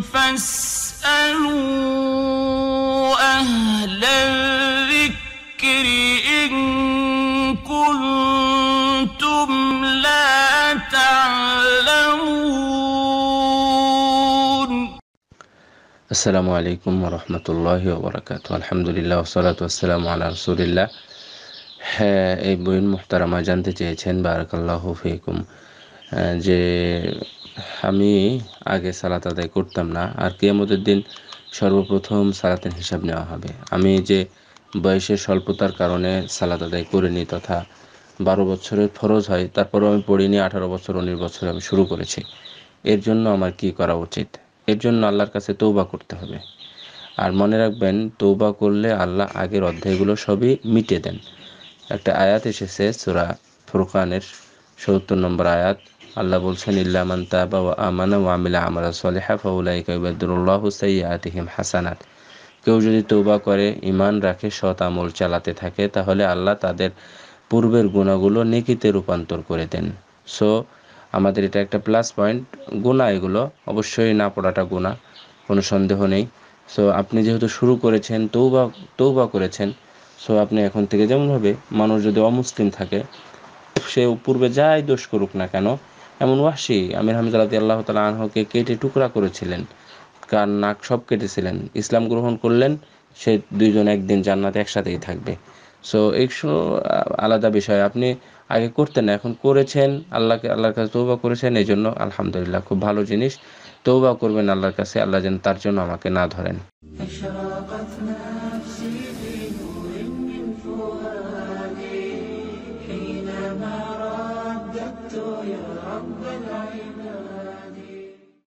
فاسألوا أهل الذكر إن كنتم لا تعلمون السلام عليكم ورحمة الله وبركاته الحمد لله والصلاة والسلام على رسول الله হ্যাঁ এই বইন মুহতারামা জানতে চেয়েছেন বারাকাল্লাহ ফিকুম যে আমি আগে সালাত আদায় করতাম না আর কেয়ামতের দিন সর্বপ্রথম সালাতের হিসাব নেওয়া হবে আমি যে বয়সের স্বল্পতার কারণে সালাত আদায় করিনি তথা বারো বছরের ফরজ হয় তারপরও আমি পড়িনি আঠারো বছর উনিশ বছর আমি শুরু করেছি এর জন্য আমার কি করা উচিত এর জন্য আল্লাহর কাছে তৌবা করতে হবে আর মনে রাখবেন তৌবা করলে আল্লাহ আগের অধ্যায়গুলো সবই মিটে দেন একটা আয়াত এসেছে সুরা ফুরকানের সত্তর নম্বর আয়াত আল্লাহ বলছেন ইল্লামান তাবা ওয়া আমানা ওয়া আমিলা আমালা সলিহা ফাউলাইকা ইবাদুল্লাহু সাইয়্যাতিহিম হাসানাত কেউ যদি তৌবা করে ইমান রাখে সৎ আমল চালাতে থাকে তাহলে আল্লাহ তাদের পূর্বের গুণাগুলো নেকিতে রূপান্তর করে দেন সো আমাদের এটা একটা প্লাস পয়েন্ট গুণা এগুলো অবশ্যই না পড়াটা গুণা কোনো সন্দেহ নেই সো আপনি যেহেতু শুরু করেছেন তৌবা তৌবা করেছেন সো আপনি এখন থেকে যেমনভাবে মানুষ যদি অমুসলিম থাকে সে পূর্বে যাই দোষ করুক না কেন এমন ওয়াসি আমির হামজালাদি আল্লাহ তালা আনহকে কেটে টুকরা করেছিলেন কার নাক সব কেটেছিলেন ইসলাম গ্রহণ করলেন সে দুইজন একদিন জান্নাতে একসাথেই থাকবে সো এইসব আলাদা বিষয় আপনি আগে করতেন না এখন করেছেন আল্লাহকে আল্লাহর কাছে তৌবা করেছেন এই জন্য আলহামদুলিল্লাহ খুব ভালো জিনিস তৌবা করবেন আল্লাহর কাছে আল্লাহ যেন তার জন্য আমাকে না ধরেন رب العباد